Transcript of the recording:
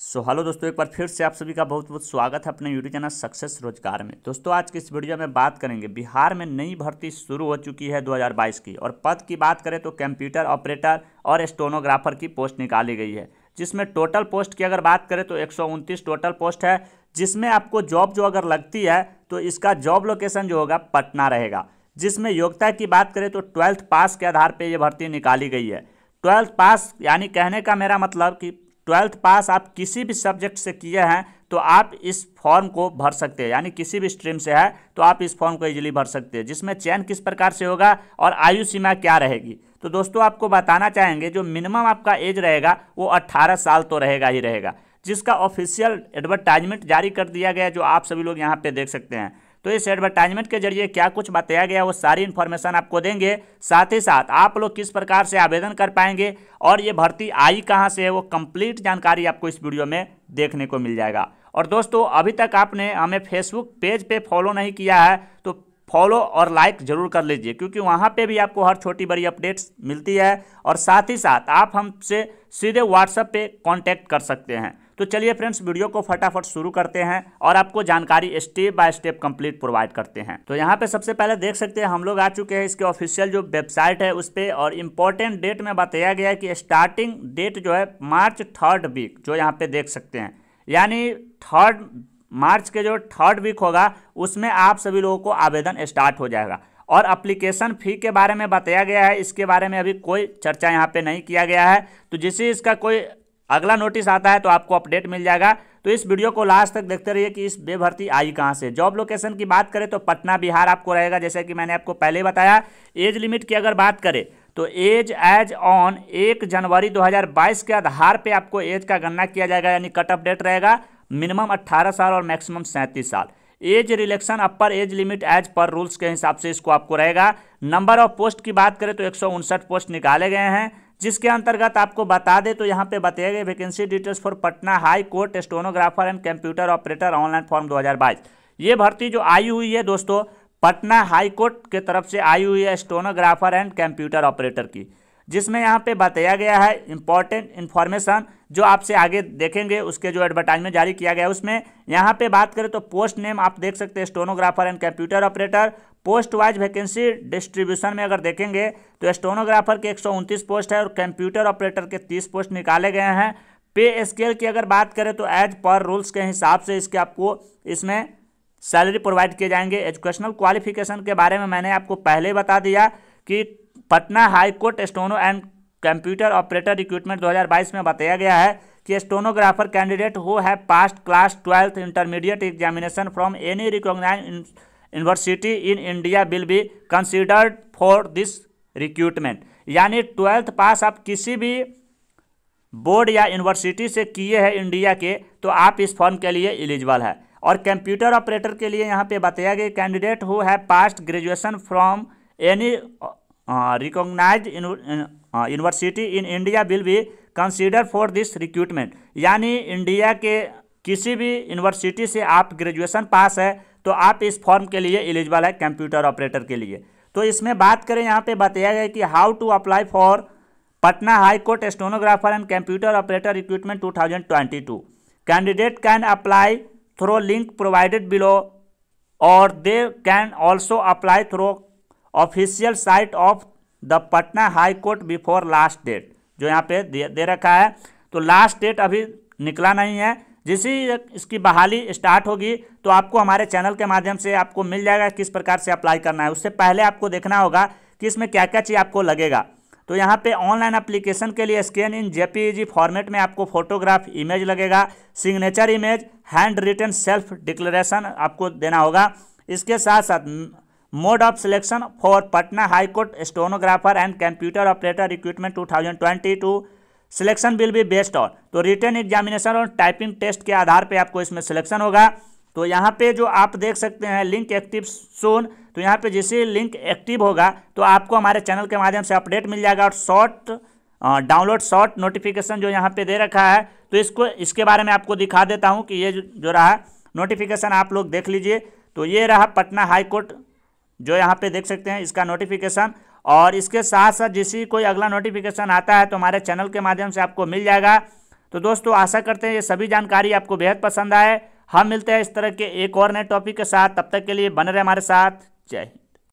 so hello दोस्तों एक बार फिर से आप सभी का बहुत बहुत स्वागत है अपने यूट्यूब चैनल सक्सेस रोजगार में दोस्तों आज के इस वीडियो में बात करेंगे बिहार में नई भर्ती शुरू हो चुकी है 2022 की और पद की बात करें तो कंप्यूटर ऑपरेटर और स्टोनोग्राफर की पोस्ट निकाली गई है जिसमें टोटल पोस्ट की अगर बात करें तो एक टोटल पोस्ट है जिसमें आपको जॉब जो अगर लगती है तो इसका जॉब लोकेशन जो होगा पटना रहेगा जिसमें योग्यता की बात करें तो ट्वेल्थ पास के आधार पर ये भर्ती निकाली गई है ट्वेल्थ पास यानी कहने का मेरा मतलब कि ट्वेल्थ पास आप किसी भी सब्जेक्ट से किए हैं तो आप इस फॉर्म को भर सकते हैं यानी किसी भी स्ट्रीम से है तो आप इस फॉर्म को इजीली भर सकते हैं जिसमें चयन किस प्रकार से होगा और आयु सीमा क्या रहेगी तो दोस्तों आपको बताना चाहेंगे जो मिनिमम आपका एज रहेगा वो अट्ठारह साल तो रहेगा ही रहेगा जिसका ऑफिशियल एडवर्टाइजमेंट जारी कर दिया गया जो आप सभी लोग यहाँ पर देख सकते हैं तो इस एडवर्टाइजमेंट के जरिए क्या कुछ बताया गया वो सारी इन्फॉर्मेशन आपको देंगे साथ ही साथ आप लोग किस प्रकार से आवेदन कर पाएंगे और ये भर्ती आई कहाँ से है वो कंप्लीट जानकारी आपको इस वीडियो में देखने को मिल जाएगा और दोस्तों अभी तक आपने हमें फेसबुक पेज पे फॉलो नहीं किया है तो फॉलो और लाइक जरूर कर लीजिए क्योंकि वहाँ पे भी आपको हर छोटी बड़ी अपडेट्स मिलती है और साथ ही साथ आप हमसे सीधे व्हाट्सएप पे कांटेक्ट कर सकते हैं तो चलिए फ्रेंड्स वीडियो को फटाफट शुरू करते हैं और आपको जानकारी step by step complete provide करते हैं तो यहाँ पे सबसे पहले देख सकते हैं हम लोग आ चुके हैं इसके ऑफिशियल जो वेबसाइट है उस पर और इम्पोर्टेंट डेट में बताया गया है कि स्टार्टिंग डेट जो है मार्च थर्ड वीक जो यहाँ पे देख सकते हैं यानी थर्ड मार्च के जो थर्ड वीक होगा उसमें आप सभी लोगों को आवेदन स्टार्ट हो जाएगा और अप्लीकेशन फ़ी के बारे में बताया गया है इसके बारे में अभी कोई चर्चा यहाँ पे नहीं किया गया है तो जिसे इसका कोई अगला नोटिस आता है तो आपको अपडेट मिल जाएगा तो इस वीडियो को लास्ट तक देखते रहिए कि इस बेभर्ती आई कहाँ से जॉब लोकेशन की बात करें तो पटना बिहार आपको रहेगा जैसे कि मैंने आपको पहले बताया एज लिमिट की अगर बात करें तो एज एज ऑन एक जनवरी 2022 के आधार पे आपको एज का गणना किया जाएगा यानी कट ऑफ डेट रहेगा मिनिमम 18 साल और मैक्सिमम 37 साल age relaxation upper age limit age पर रूल्स के हिसाब से इसको आपको रहेगा नंबर ऑफ पोस्ट की बात करें तो एक पोस्ट निकाले गए हैं जिसके अंतर्गत आपको बता दें तो यहाँ पे बताया गया vacancy details for Patna high court stenographer and computer operator online form 2022 ये भर्ती जो आई हुई है दोस्तों पटना हाई कोर्ट के तरफ से आई हुई है स्टोनोग्राफर एंड कंप्यूटर ऑपरेटर की जिसमें यहाँ पे बताया गया है इंपॉर्टेंट इन्फॉर्मेशन जो आपसे आगे देखेंगे उसके जो एडवर्टाइजमेंट जारी किया गया उसमें यहाँ पे बात करें तो पोस्ट नेम आप देख सकते हैं stenographer and computer operator post wise vacancy distribution में अगर देखेंगे तो स्टोनोग्राफर के एक पोस्ट है और कंप्यूटर ऑपरेटर के तीस पोस्ट निकाले गए हैं पे स्केल की अगर बात करें तो एज पर रूल्स के हिसाब से इसके आपको इसमें सैलरी प्रोवाइड किए जाएंगे एजुकेशनल क्वालिफिकेशन के बारे में मैंने आपको पहले बता दिया कि Patna high court steno and computer operator recruitment 2022 में बताया गया है कि स्टोनोग्राफर कैंडिडेट हु है pass class twelfth intermediate examination from any recognize university in India will be considered for this recruitment यानी ट्वेल्थ पास आप किसी भी बोर्ड या यूनिवर्सिटी से किए हैं इंडिया के तो आप इस फॉर्म के लिए एलिजिबल है और कंप्यूटर ऑपरेटर के लिए यहाँ पे बताया गया candidate who have passed graduation from any recognize university in India will be consider for this recruitment यानी इंडिया के किसी भी यूनिवर्सिटी से आप ग्रेजुएशन पास है तो आप इस फॉर्म के लिए एलिजिबल है कंप्यूटर ऑपरेटर के लिए तो इसमें बात करें यहाँ पे बताया गया कि how to apply for Patna high court stenographer and computer operator recruitment 2022 candidate can apply through link provided below और they can also apply through official site of the Patna high court before last date जो यहाँ पे दे, दे रखा है तो last date अभी निकला नहीं है जिस ही इसकी बहाली स्टार्ट होगी तो आपको हमारे चैनल के माध्यम से आपको मिल जाएगा किस प्रकार से अप्लाई करना है उससे पहले आपको देखना होगा कि इसमें क्या क्या चीज़ आपको लगेगा तो यहाँ पे ऑनलाइन अप्लीकेशन के लिए स्कैन इन जे फॉर्मेट में आपको फोटोग्राफ इमेज लगेगा signature image hand written self declaration आपको देना होगा इसके साथ साथ mode of selection for Patna high court stenographer and computer operator recruitment two thousand twenty two selection will be based on तो रिटर्न एग्जामिनेशन और टाइपिंग टेस्ट के आधार पर आपको इसमें सिलेक्शन होगा तो यहाँ पे जो आप देख सकते हैं लिंक एक्टिव सोन तो यहाँ पे जैसे लिंक एक्टिव होगा तो आपको हमारे चैनल के माध्यम से अपडेट मिल जाएगा और शॉर्ट डाउनलोड शॉर्ट नोटिफिकेशन जो यहाँ पे दे रखा है तो इसको इसके बारे में आपको दिखा देता हूँ कि ये जो रहा नोटिफिकेशन आप लोग देख लीजिए तो ये रहा पटना हाईकोर्ट जो यहाँ पे देख सकते हैं इसका नोटिफिकेशन और इसके साथ साथ जिसी कोई अगला नोटिफिकेशन आता है तो हमारे चैनल के माध्यम से आपको मिल जाएगा तो दोस्तों आशा करते हैं ये सभी जानकारी आपको बेहद पसंद आए हम मिलते हैं इस तरह के एक और नए टॉपिक के साथ तब तक के लिए बने रहे हमारे साथ जय हिंद